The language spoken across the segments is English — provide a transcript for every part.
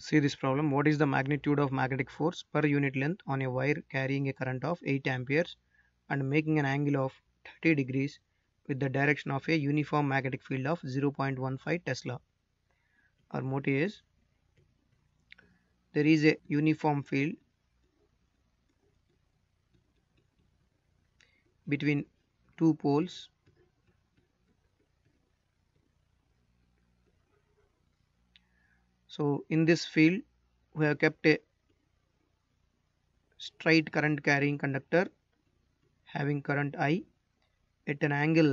See this problem. What is the magnitude of magnetic force per unit length on a wire carrying a current of 8 amperes and making an angle of 30 degrees with the direction of a uniform magnetic field of 0.15 Tesla. Our motive is there is a uniform field between two poles So in this field we have kept a straight current carrying conductor having current I at an angle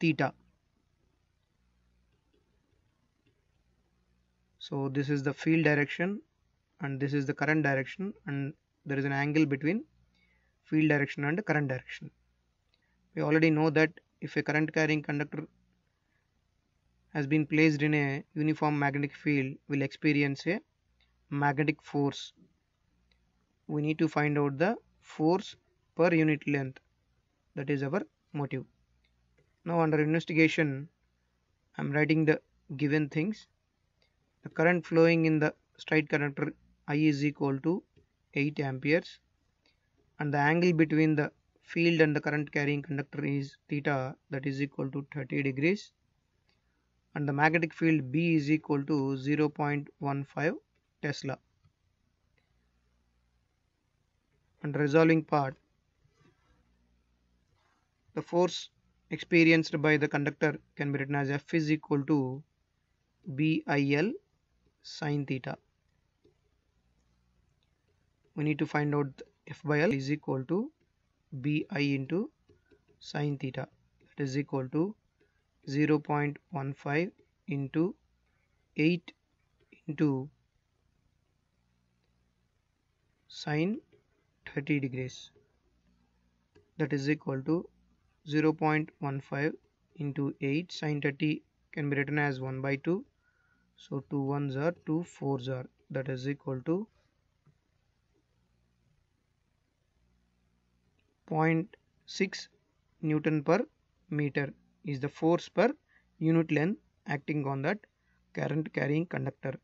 theta. So this is the field direction and this is the current direction and there is an angle between field direction and current direction. We already know that if a current carrying conductor has been placed in a uniform magnetic field will experience a magnetic force. We need to find out the force per unit length. That is our motive. Now under investigation, I am writing the given things. The current flowing in the straight conductor I is equal to 8 amperes and the angle between the field and the current carrying conductor is theta that is equal to 30 degrees and the magnetic field B is equal to 0.15 Tesla. And resolving part, the force experienced by the conductor can be written as F is equal to BIL sine theta. We need to find out F by L is equal to BI into sine theta that is equal to 0.15 into 8 into sine 30 degrees that is equal to 0.15 into 8 sine 30 can be written as 1 by 2 so 2 ones are 2 fours are that is equal to 0.6 newton per meter is the force per unit length acting on that current carrying conductor.